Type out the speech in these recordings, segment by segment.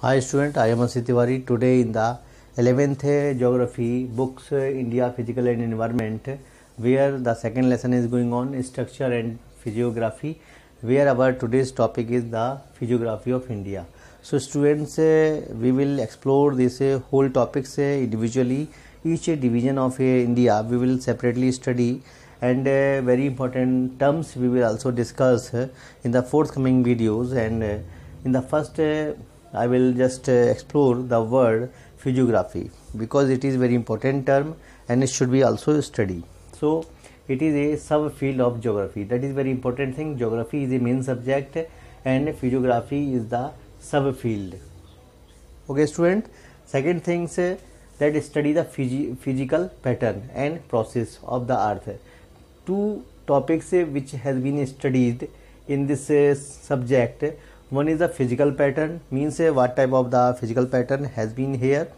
Hi student I am Anshi Tiwari today in the eleventh geography books India physical and environment where the second lesson is going on structure and physiography where our today's topic is the physiography of India so students we will explore this whole topics individually each a division of India we will separately study and very important terms we will also discuss in the forthcoming videos and in the first I will just uh, explore the word physiography because it is very important term and it should be also studied. So it is a subfield of geography. That is very important thing. Geography is the main subject and physiography is the subfield. Okay, student. Second thing is that study the phys physical pattern and process of the earth. Two topics which has been studied in this uh, subject one is the physical pattern means uh, what type of the physical pattern has been here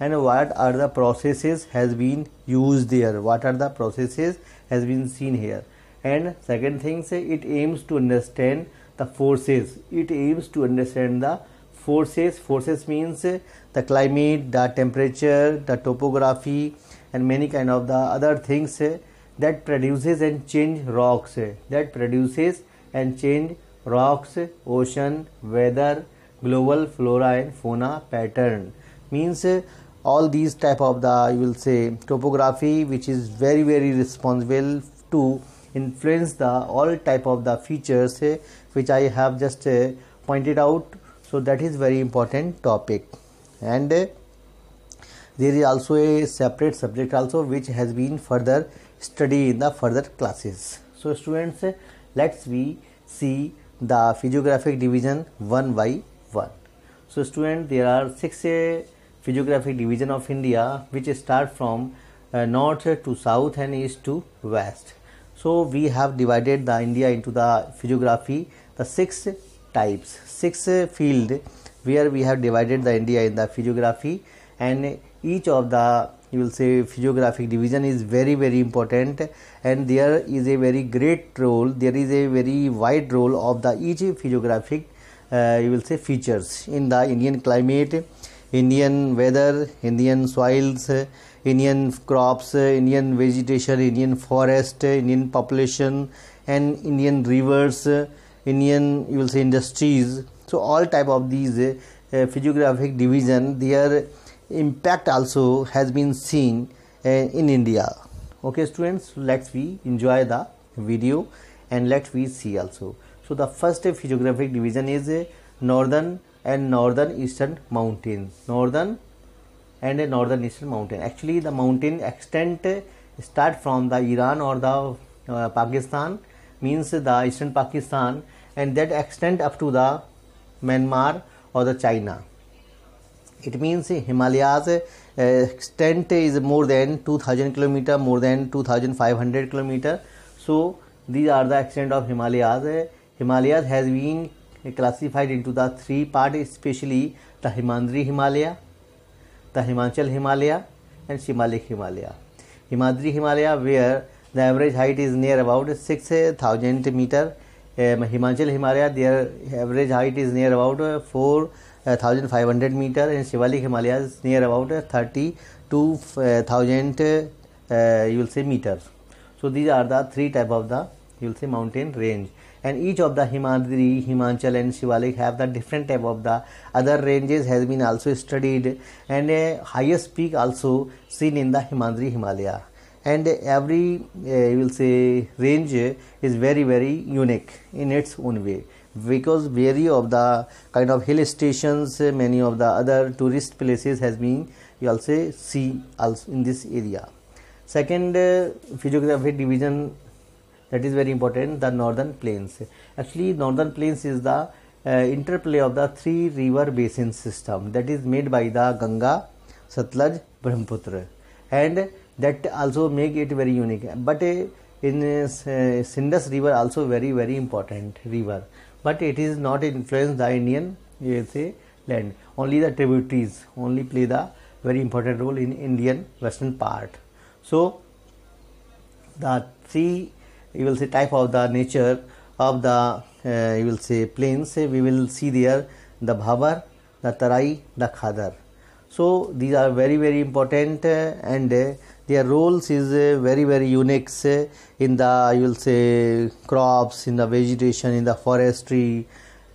and what are the processes has been used there what are the processes has been seen here and second thing say it aims to understand the forces it aims to understand the forces forces means uh, the climate the temperature the topography and many kind of the other things uh, that produces and change rocks that produces and change rocks, ocean, weather, global flora and fauna pattern means all these type of the you will say topography which is very very responsible to influence the all type of the features which i have just pointed out so that is very important topic and there is also a separate subject also which has been further studied in the further classes so students let's we see the physiographic division 1 by 1 so student there are six uh, physiographic division of india which start from uh, north to south and east to west so we have divided the india into the physiography the six types six uh, field where we have divided the india in the physiography and each of the you will say physiographic division is very very important and there is a very great role there is a very wide role of the each physiographic uh, you will say features in the indian climate indian weather indian soils indian crops indian vegetation indian forest indian population and indian rivers indian you will say industries so all type of these uh, physiographic division they are impact also has been seen uh, in India. Okay, students, let's we enjoy the video and let's we see also. So the first physiographic division is uh, northern and northern eastern Mountain. Northern and uh, northern eastern mountain. Actually, the mountain extent uh, start from the Iran or the uh, Pakistan means the eastern Pakistan and that extend up to the Myanmar or the China. It means Himalayas extent is more than thousand kilometer more than hundred kilometer so these are the extent of Himalayas Himalayas has been classified into the three part specially the Himadri Himalaya the Himachal Himalaya and Shivalik Himalaya Himadri Himalaya where the average height is near about six thousand meter Himachal Himalaya their average height is near about four thousand five hundred meter and Shivalik Himalaya near about thirty two thousand you will say meter so these are three type of the you'll say mountain range and each of the Himadri Himachal and Shivalik have the different type of the other ranges has been also studied and highest peak also seen in the Himadri Himalaya and every you you'll say range is very very unique in its own way because very of the kind of hill stations eh, many of the other tourist places has been you also see also in this area second uh, physiography division that is very important the northern plains actually northern plains is the uh, interplay of the three river basin system that is made by the ganga satluj brahmaputra and that also make it very unique but uh, in uh, Sindus river also very very important river but it is not influence the Indian USA land. Only the tributaries only play the very important role in Indian western part. So the three you will say type of the nature of the uh, you will say plains eh, we will see there the bhavar the tarai the khadar so these are very very important uh, and uh, their roles is uh, very very unique say in the you will say crops in the vegetation in the forestry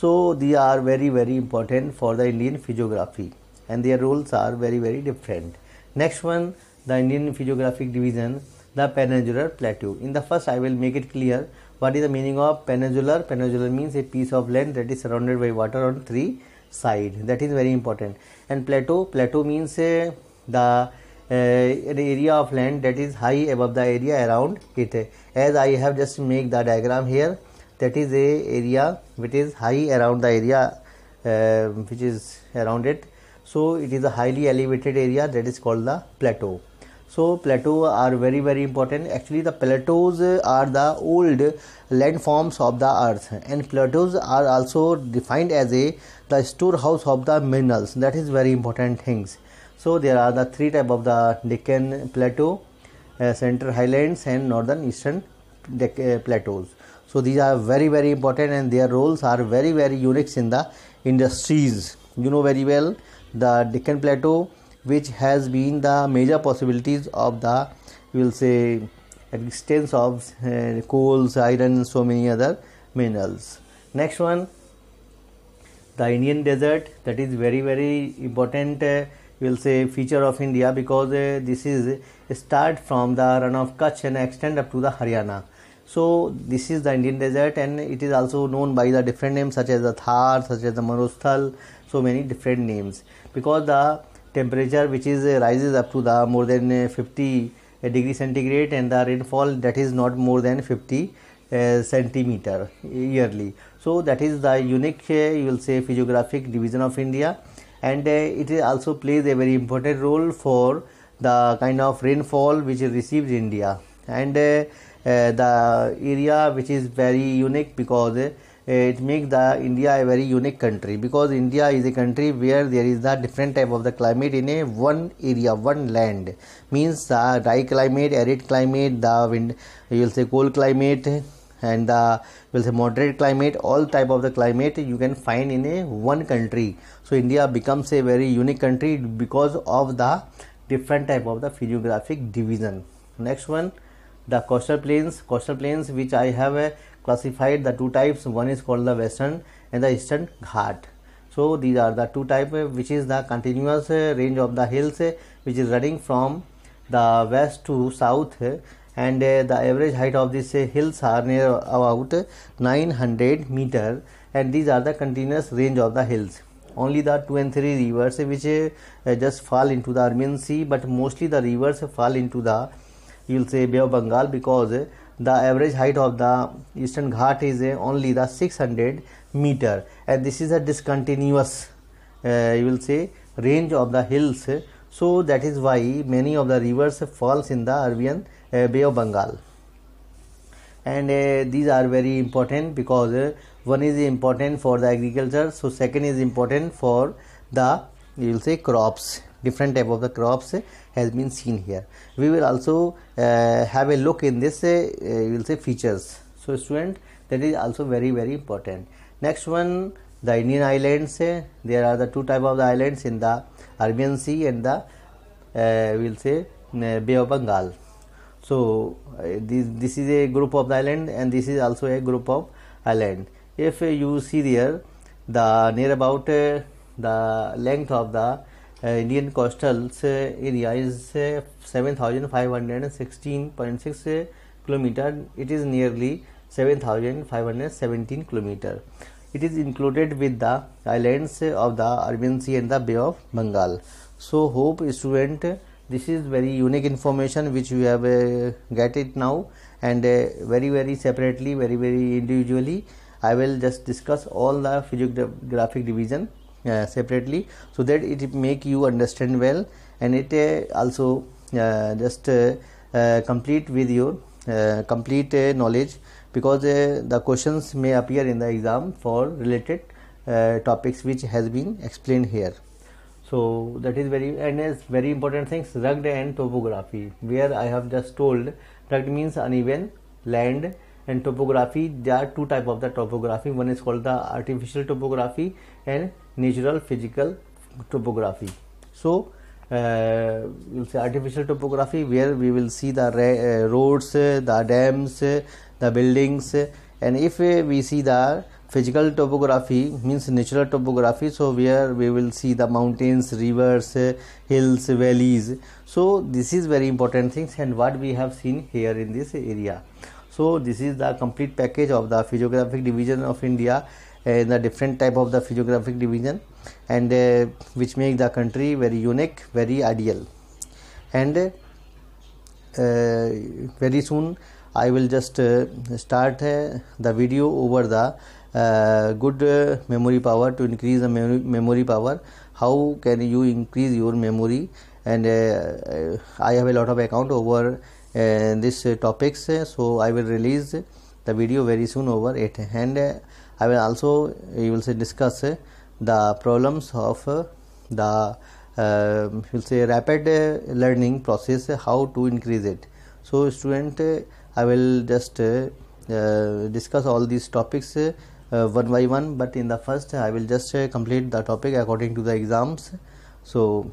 so they are very very important for the indian physiography and their roles are very very different next one the indian physiographic division the peninsular plateau in the first i will make it clear what is the meaning of peninsular peninsular means a piece of land that is surrounded by water on three side that is very important and plateau plateau means uh, the uh, an area of land that is high above the area around it as I have just make the diagram here that is a area which is high around the area uh, which is around it so it is a highly elevated area that is called the plateau so plateau are very very important actually the plateaus are the old landforms of the earth and plateaus are also defined as a the storehouse of the minerals that is very important things so there are the three type of the Deccan Plateau, uh, Central Highlands and Northern Eastern Dec- uh, Plateaus. So these are very very important and their roles are very very unique in the industries. You know very well the Deccan Plateau which has been the major possibilities of the you will say existence of uh, coals, iron and so many other minerals. Next one the Indian desert that is very very important uh, we'll say feature of India because uh, this is uh, start from the run of Kutch and extend up to the Haryana. So this is the Indian desert and it is also known by the different names such as the Thar, such as the Marusthal, so many different names because the temperature which is uh, rises up to the more than uh, 50 uh, degree centigrade and the rainfall that is not more than 50 uh, centimeter yearly. So that is the unique, uh, you will say, physiographic division of India and uh, it also plays a very important role for the kind of rainfall which is received in India and uh, uh, the area which is very unique because it makes the India a very unique country because India is a country where there is the different type of the climate in a one area, one land. Means the dry climate, arid climate, the wind, you will say cold climate, and the uh, will say moderate climate all type of the climate you can find in a one country so india becomes a very unique country because of the different type of the physiographic division next one the coastal plains coastal plains which i have uh, classified the two types one is called the western and the eastern ghat so these are the two type uh, which is the continuous uh, range of the hills uh, which is running from the west to south uh, and uh, the average height of these uh, hills are near about 900 meter and these are the continuous range of the hills only the two and three rivers uh, which just fall into the Armenian Sea but mostly the rivers fall into the you'll say Bay of Bengal because the average height of the eastern ghat is only the 600 meter and this is a discontinuous uh, you will say range of the hills so that is why many of the rivers falls in the Arabian uh, bay of Bengal and uh, these are very important because uh, one is important for the agriculture so second is important for the you will say crops different type of the crops has been seen here we will also uh, have a look in this uh, you will say features so student that is also very very important next one the indian islands there are the two type of the islands in the arabian sea and the we will say bay of bengal so uh, this this is a group of the island and this is also a group of island if uh, you see here the near about uh, the length of the uh, indian coastal uh, area is uh, 7516.6 km it is nearly 7517 km it is included with the islands of the Arabian Sea and the Bay of Bengal. So hope student uh, this is very unique information which we have uh, get it now and uh, very very separately very very individually i will just discuss all the physiographic division uh, separately so that it make you understand well and it uh, also uh, just uh, complete with your complete knowledge because the questions may appear in the exam for related topics which has been explained here so that is very and is very important things rugged and topography where i have just told rugged means uneven land and topography there are two type of the topography one is called the artificial topography and natural physical topography so uh, we'll artificial topography where we will see the uh, roads uh, the dams uh, the buildings uh, and if uh, we see the physical topography means natural topography so where we will see the mountains rivers hills valleys so this is very important things and what we have seen here in this area so this is the complete package of the physiographic division of india and the different type of the physiographic division and uh, which make the country very unique very ideal and uh, very soon i will just uh, start uh, the video over the uh, good uh, memory power to increase the memory, memory power how can you increase your memory and uh, i have a lot of account over this topics so i will release the video very soon over it and i will also you will say discuss the problems of the uh, will say rapid uh, learning process uh, how to increase it so student i will just discuss all these topics uh, one by one but in the first i will just uh, complete the topic according to the exams so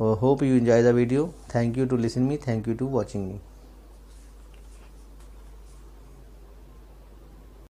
uh, hope you enjoy the video thank you to listen me thank you to watching me